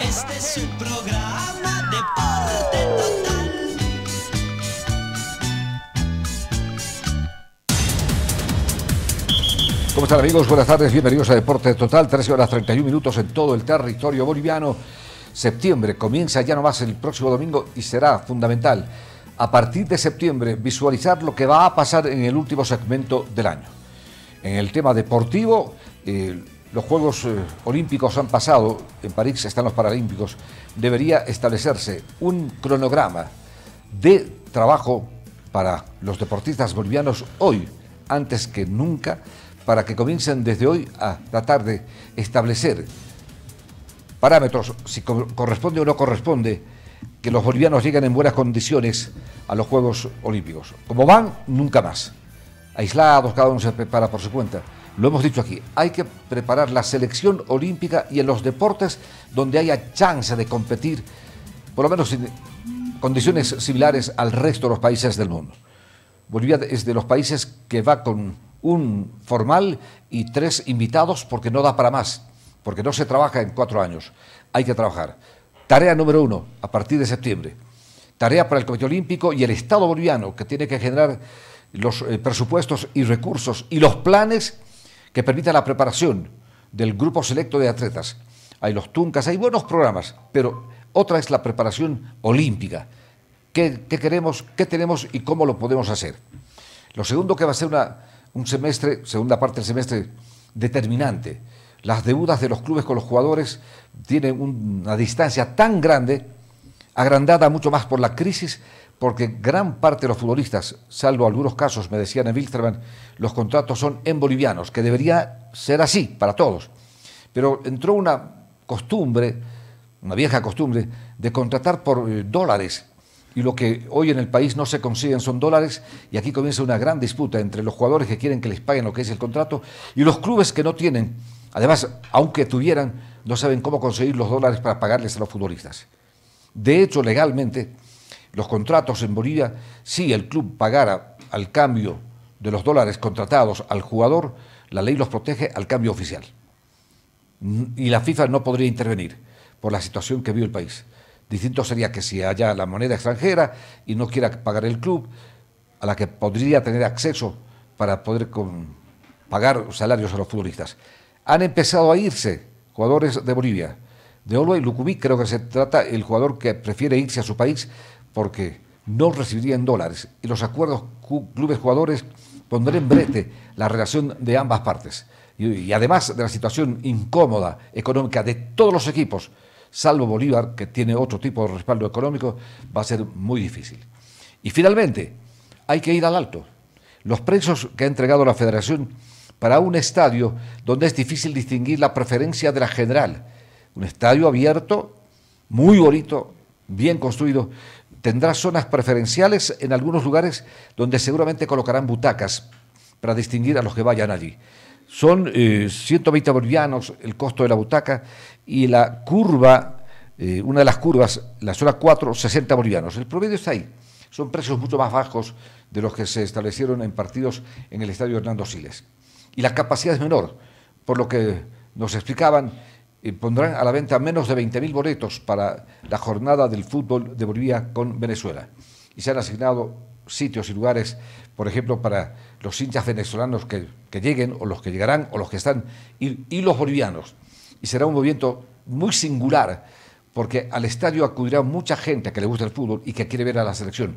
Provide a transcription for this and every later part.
Este es el programa Deporte Total. ¿Cómo están amigos? Buenas tardes, bienvenidos a Deporte Total, 13 horas 31 minutos en todo el territorio boliviano. Septiembre comienza ya nomás el próximo domingo y será fundamental a partir de septiembre visualizar lo que va a pasar en el último segmento del año. En el tema deportivo, eh, los Juegos eh, Olímpicos han pasado, en París están los Paralímpicos, debería establecerse un cronograma de trabajo para los deportistas bolivianos hoy, antes que nunca, para que comiencen desde hoy a tratar de establecer parámetros, si corresponde o no corresponde, que los bolivianos lleguen en buenas condiciones a los Juegos Olímpicos. Como van, nunca más. Aislados, cada uno se prepara por su cuenta. Lo hemos dicho aquí, hay que preparar la selección olímpica y en los deportes donde haya chance de competir, por lo menos en condiciones similares al resto de los países del mundo. Bolivia es de los países que va con un formal y tres invitados porque no da para más, porque no se trabaja en cuatro años. Hay que trabajar. Tarea número uno, a partir de septiembre. Tarea para el Comité Olímpico y el Estado boliviano, que tiene que generar los eh, presupuestos y recursos y los planes que permita la preparación del grupo selecto de atletas. Hay los Tuncas, hay buenos programas, pero otra es la preparación olímpica. ¿Qué, queremos, qué tenemos y cómo lo podemos hacer? Lo segundo que va a ser una, un semestre, segunda parte del semestre, determinante. Las deudas de los clubes con los jugadores tienen una distancia tan grande agrandada mucho más por la crisis, porque gran parte de los futbolistas, salvo algunos casos, me decían en Wilstermann, los contratos son en bolivianos, que debería ser así para todos. Pero entró una costumbre, una vieja costumbre, de contratar por eh, dólares. Y lo que hoy en el país no se consiguen son dólares, y aquí comienza una gran disputa entre los jugadores que quieren que les paguen lo que es el contrato y los clubes que no tienen. Además, aunque tuvieran, no saben cómo conseguir los dólares para pagarles a los futbolistas. De hecho, legalmente, los contratos en Bolivia, si el club pagara al cambio de los dólares contratados al jugador, la ley los protege al cambio oficial. Y la FIFA no podría intervenir por la situación que vive el país. Distinto sería que si haya la moneda extranjera y no quiera pagar el club, a la que podría tener acceso para poder pagar salarios a los futbolistas. Han empezado a irse jugadores de Bolivia de Olway lucubí creo que se trata el jugador que prefiere irse a su país porque no recibiría en dólares y los acuerdos clubes-jugadores pondrán en brete la relación de ambas partes. Y, y, además de la situación incómoda económica de todos los equipos, salvo Bolívar, que tiene otro tipo de respaldo económico, va a ser muy difícil. Y finalmente, hay que ir al alto. Los precios que ha entregado la federación para un estadio donde es difícil distinguir la preferencia de la general, un estadio abierto, muy bonito, bien construido. Tendrá zonas preferenciales en algunos lugares donde seguramente colocarán butacas para distinguir a los que vayan allí. Son 120 eh, bolivianos el costo de la butaca y la curva, eh, una de las curvas, la zona 4, 60 bolivianos. El promedio está ahí. Son precios mucho más bajos de los que se establecieron en partidos en el estadio Hernando Siles. Y la capacidad es menor, por lo que nos explicaban pondrán a la venta menos de 20.000 boletos para la jornada del fútbol de Bolivia con Venezuela. Y se han asignado sitios y lugares, por ejemplo, para los hinchas venezolanos que, lleguen, o los que llegarán, o los que están, y, y los bolivianos. Y será un movimiento muy singular, porque al estadio acudirá mucha gente que le gusta el fútbol y que quiere ver a la selección.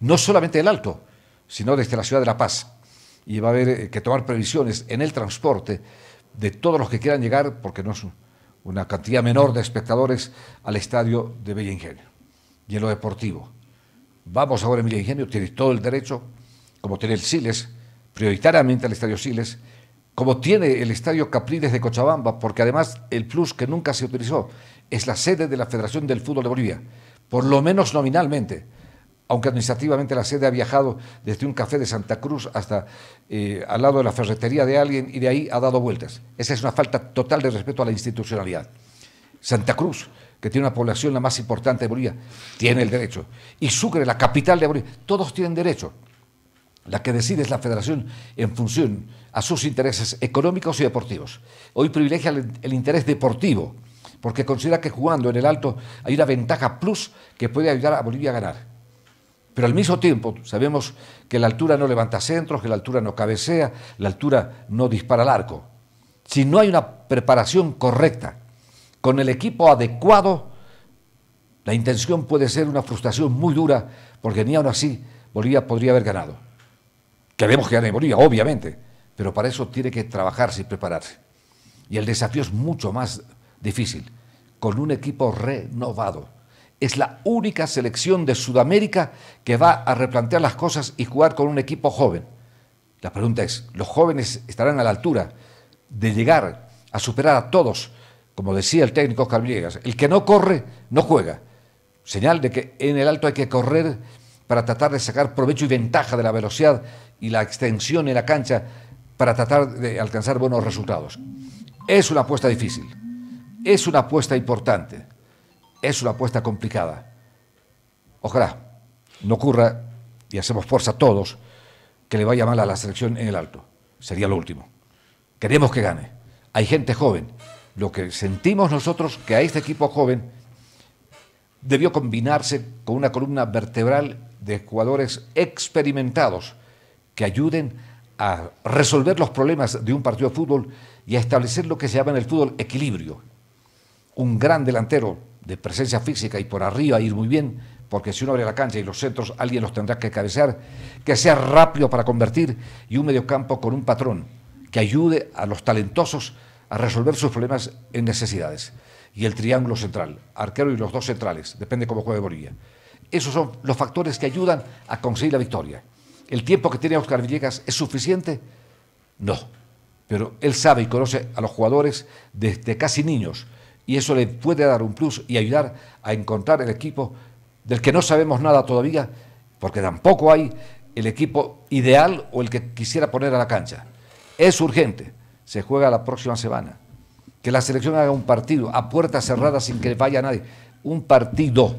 No solamente del Alto, sino desde la ciudad de La Paz. Y va a haber eh, que tomar previsiones en el transporte de todos los que quieran llegar, porque no es, una cantidad menor de espectadores al estadio de Bella Ingenio y en lo deportivo. Vamos ahora en Villa Ingenio, tiene todo el derecho, como tiene el Siles, prioritariamente al estadio Siles, como tiene el estadio Capriles de Cochabamba, porque además el plus que nunca se utilizó es la sede de la Federación del Fútbol de Bolivia, por lo menos nominalmente aunque administrativamente la sede ha viajado desde un café de Santa Cruz hasta eh, al lado de la ferretería de alguien y de ahí ha dado vueltas. Esa es una falta total de respeto a la institucionalidad. Santa Cruz, que tiene una población la más importante de Bolivia, tiene el derecho. Y Sucre, la capital de Bolivia, todos tienen derecho. La que decide es la federación en función a sus intereses económicos y deportivos. Hoy privilegia el interés deportivo, porque considera que jugando en el alto hay una ventaja plus que puede ayudar a Bolivia a ganar. Pero al mismo tiempo sabemos que la altura no levanta centros, que la altura no cabecea, la altura no dispara el arco. Si no hay una preparación correcta, con el equipo adecuado, la intención puede ser una frustración muy dura, porque ni aún así Bolivia podría haber ganado. Queremos que gane Bolivia, obviamente, pero para eso tiene que trabajarse y prepararse. Y el desafío es mucho más difícil, con un equipo renovado es la única selección de Sudamérica que va a replantear las cosas y jugar con un equipo joven. La pregunta es, ¿los jóvenes estarán a la altura de llegar a superar a todos? Como decía el técnico Oscar el que no corre, no juega. Señal de que en el alto hay que correr para tratar de sacar provecho y ventaja de la velocidad y la extensión en la cancha para tratar de alcanzar buenos resultados. Es una apuesta difícil, es una apuesta importante es una apuesta complicada. Ojalá no ocurra, y hacemos fuerza a todos, que le vaya mal a la selección en el alto. Sería lo último. Queremos que gane. Hay gente joven. Lo que sentimos nosotros que a este equipo joven debió combinarse con una columna vertebral de jugadores experimentados que ayuden a resolver los problemas de un partido de fútbol y a establecer lo que se llama en el fútbol equilibrio. Un gran delantero de presencia física y por arriba ir muy bien, porque si uno abre la cancha y los centros, alguien los tendrá que cabecear, que sea rápido para convertir y un mediocampo con un patrón que ayude a los talentosos a resolver sus problemas en necesidades. Y el triángulo central, arquero y los dos centrales, depende cómo juegue Bolivia. Esos son los factores que ayudan a conseguir la victoria. ¿El tiempo que tiene Oscar Villegas es suficiente? No. Pero él sabe y conoce a los jugadores desde casi niños y eso le puede dar un plus y ayudar a encontrar el equipo del que no sabemos nada todavía, porque tampoco hay el equipo ideal o el que quisiera poner a la cancha. Es urgente, se juega la próxima semana. Que la selección haga un partido a puertas cerradas sin que vaya nadie. Un partido,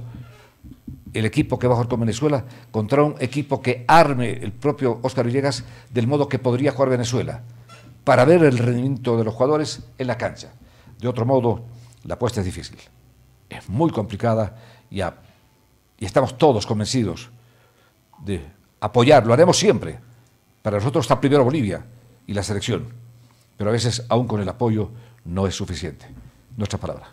el equipo que va a jugar con Venezuela, contra un equipo que arme el propio Óscar Villegas del modo que podría jugar Venezuela, para ver el rendimiento de los jugadores en la cancha. De otro modo, la apuesta es difícil, es muy complicada y, estamos todos convencidos de apoyar, lo haremos siempre. Para nosotros está primero Bolivia y la selección, pero a veces aún con el apoyo no es suficiente. Nuestra palabra.